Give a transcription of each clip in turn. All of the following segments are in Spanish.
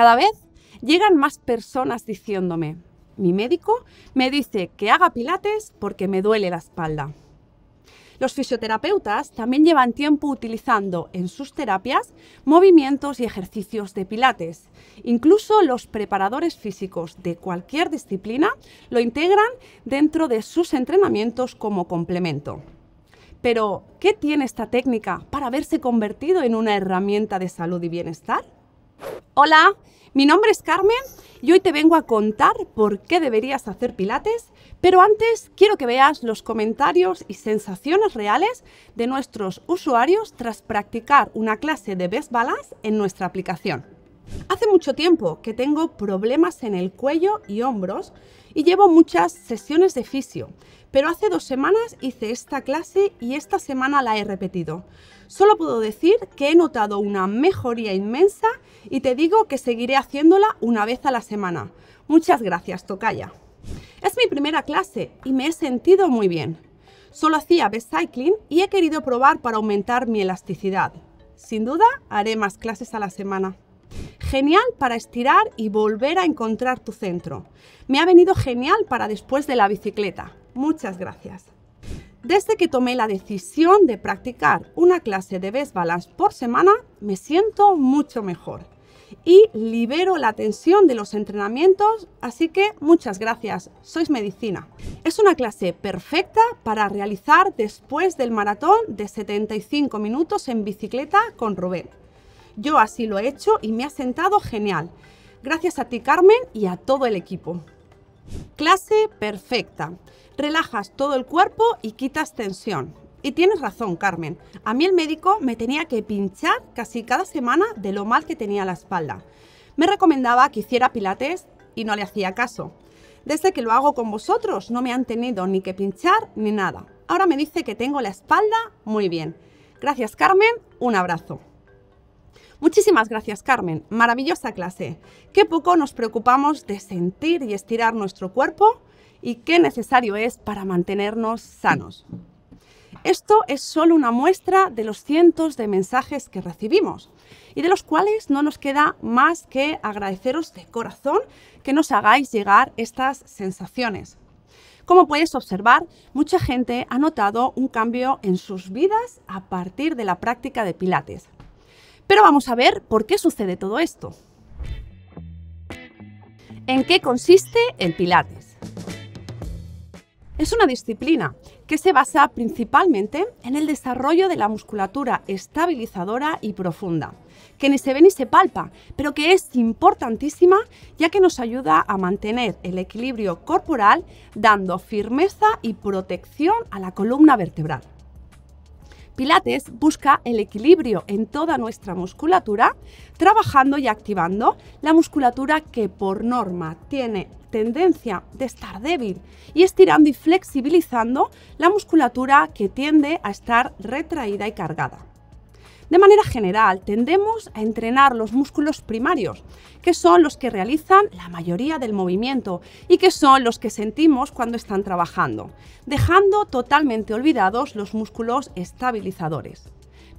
Cada vez llegan más personas diciéndome, mi médico me dice que haga pilates porque me duele la espalda. Los fisioterapeutas también llevan tiempo utilizando en sus terapias movimientos y ejercicios de pilates. Incluso los preparadores físicos de cualquier disciplina lo integran dentro de sus entrenamientos como complemento. Pero, ¿qué tiene esta técnica para haberse convertido en una herramienta de salud y bienestar? Hola, mi nombre es Carmen y hoy te vengo a contar por qué deberías hacer pilates, pero antes quiero que veas los comentarios y sensaciones reales de nuestros usuarios tras practicar una clase de Best Balance en nuestra aplicación. Hace mucho tiempo que tengo problemas en el cuello y hombros y llevo muchas sesiones de fisio, pero hace dos semanas hice esta clase y esta semana la he repetido. Solo puedo decir que he notado una mejoría inmensa y te digo que seguiré haciéndola una vez a la semana. Muchas gracias, Tocaya. Es mi primera clase y me he sentido muy bien. Solo hacía best cycling y he querido probar para aumentar mi elasticidad. Sin duda, haré más clases a la semana genial para estirar y volver a encontrar tu centro. Me ha venido genial para después de la bicicleta. Muchas gracias. Desde que tomé la decisión de practicar una clase de Best Balance por semana, me siento mucho mejor y libero la tensión de los entrenamientos, así que muchas gracias, sois medicina. Es una clase perfecta para realizar después del maratón de 75 minutos en bicicleta con Rubén. Yo así lo he hecho y me ha sentado genial. Gracias a ti, Carmen, y a todo el equipo. Clase perfecta. Relajas todo el cuerpo y quitas tensión. Y tienes razón, Carmen. A mí el médico me tenía que pinchar casi cada semana de lo mal que tenía la espalda. Me recomendaba que hiciera pilates y no le hacía caso. Desde que lo hago con vosotros no me han tenido ni que pinchar ni nada. Ahora me dice que tengo la espalda muy bien. Gracias Carmen, un abrazo. Muchísimas gracias, Carmen. Maravillosa clase. Qué poco nos preocupamos de sentir y estirar nuestro cuerpo y qué necesario es para mantenernos sanos. Esto es solo una muestra de los cientos de mensajes que recibimos y de los cuales no nos queda más que agradeceros de corazón que nos hagáis llegar estas sensaciones. Como puedes observar, mucha gente ha notado un cambio en sus vidas a partir de la práctica de Pilates. Pero vamos a ver por qué sucede todo esto. ¿En qué consiste el Pilates? Es una disciplina que se basa principalmente en el desarrollo de la musculatura estabilizadora y profunda, que ni se ve ni se palpa, pero que es importantísima ya que nos ayuda a mantener el equilibrio corporal dando firmeza y protección a la columna vertebral. Pilates busca el equilibrio en toda nuestra musculatura, trabajando y activando la musculatura que por norma tiene tendencia de estar débil y estirando y flexibilizando la musculatura que tiende a estar retraída y cargada. De manera general, tendemos a entrenar los músculos primarios, que son los que realizan la mayoría del movimiento y que son los que sentimos cuando están trabajando, dejando totalmente olvidados los músculos estabilizadores.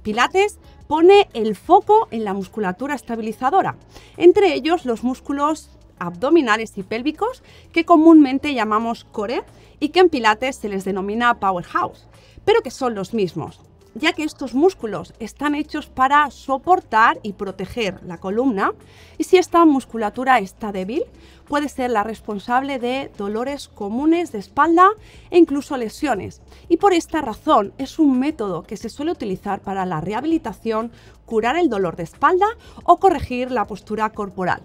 Pilates pone el foco en la musculatura estabilizadora, entre ellos los músculos abdominales y pélvicos que comúnmente llamamos core y que en Pilates se les denomina powerhouse, pero que son los mismos ya que estos músculos están hechos para soportar y proteger la columna y si esta musculatura está débil puede ser la responsable de dolores comunes de espalda e incluso lesiones. Y por esta razón es un método que se suele utilizar para la rehabilitación, curar el dolor de espalda o corregir la postura corporal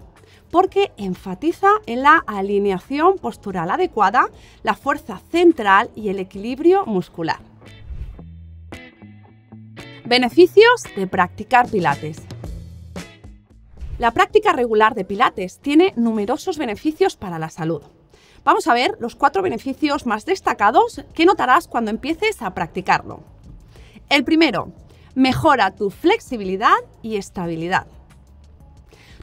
porque enfatiza en la alineación postural adecuada, la fuerza central y el equilibrio muscular. Beneficios de practicar pilates. La práctica regular de pilates tiene numerosos beneficios para la salud. Vamos a ver los cuatro beneficios más destacados que notarás cuando empieces a practicarlo. El primero, mejora tu flexibilidad y estabilidad.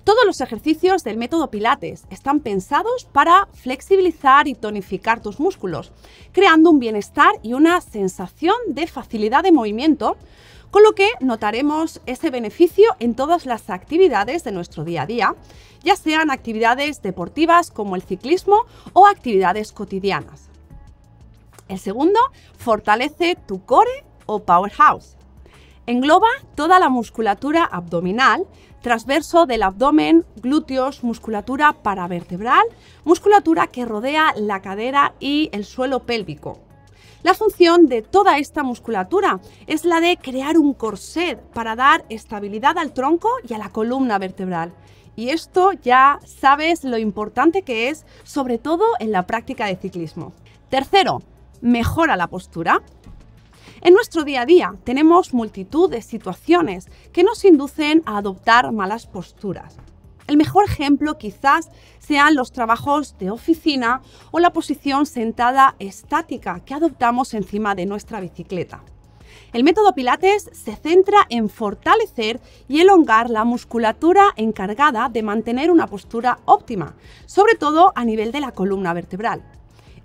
Todos los ejercicios del método Pilates están pensados para flexibilizar y tonificar tus músculos, creando un bienestar y una sensación de facilidad de movimiento, con lo que notaremos ese beneficio en todas las actividades de nuestro día a día, ya sean actividades deportivas como el ciclismo o actividades cotidianas. El segundo fortalece tu core o powerhouse. Engloba toda la musculatura abdominal, transverso del abdomen, glúteos, musculatura paravertebral, musculatura que rodea la cadera y el suelo pélvico. La función de toda esta musculatura es la de crear un corset para dar estabilidad al tronco y a la columna vertebral. Y esto ya sabes lo importante que es, sobre todo en la práctica de ciclismo. Tercero, mejora la postura. En nuestro día a día tenemos multitud de situaciones que nos inducen a adoptar malas posturas. El mejor ejemplo quizás sean los trabajos de oficina o la posición sentada estática que adoptamos encima de nuestra bicicleta. El método Pilates se centra en fortalecer y elongar la musculatura encargada de mantener una postura óptima, sobre todo a nivel de la columna vertebral.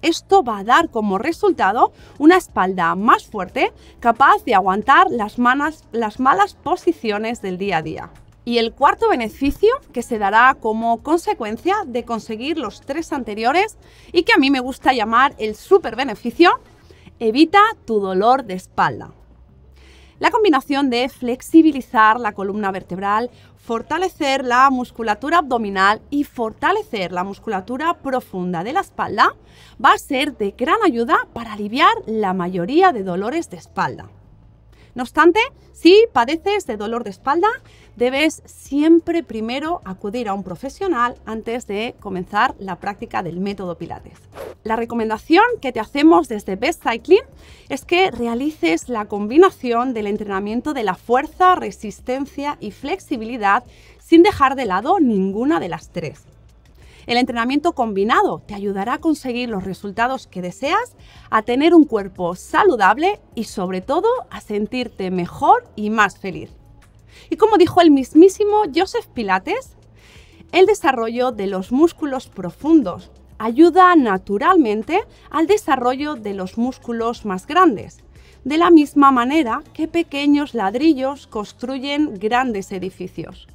Esto va a dar como resultado una espalda más fuerte, capaz de aguantar las, las malas posiciones del día a día. Y el cuarto beneficio que se dará como consecuencia de conseguir los tres anteriores y que a mí me gusta llamar el super beneficio, evita tu dolor de espalda. La combinación de flexibilizar la columna vertebral, fortalecer la musculatura abdominal y fortalecer la musculatura profunda de la espalda va a ser de gran ayuda para aliviar la mayoría de dolores de espalda. No obstante, si padeces de dolor de espalda, debes siempre primero acudir a un profesional antes de comenzar la práctica del método Pilates. La recomendación que te hacemos desde Best Cycling es que realices la combinación del entrenamiento de la fuerza, resistencia y flexibilidad sin dejar de lado ninguna de las tres. El entrenamiento combinado te ayudará a conseguir los resultados que deseas, a tener un cuerpo saludable y sobre todo a sentirte mejor y más feliz. Y como dijo el mismísimo Joseph Pilates, el desarrollo de los músculos profundos ayuda naturalmente al desarrollo de los músculos más grandes, de la misma manera que pequeños ladrillos construyen grandes edificios.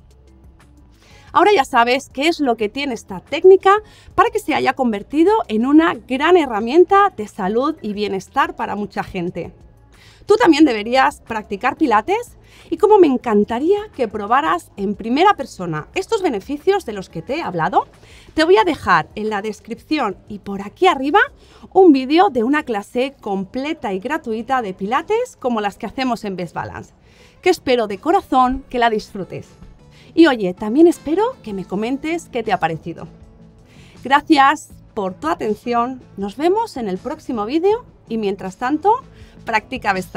Ahora ya sabes qué es lo que tiene esta técnica para que se haya convertido en una gran herramienta de salud y bienestar para mucha gente. Tú también deberías practicar pilates y como me encantaría que probaras en primera persona estos beneficios de los que te he hablado, te voy a dejar en la descripción y por aquí arriba un vídeo de una clase completa y gratuita de pilates como las que hacemos en Best Balance, que espero de corazón que la disfrutes. Y oye, también espero que me comentes qué te ha parecido. Gracias por tu atención, nos vemos en el próximo vídeo y mientras tanto, practica best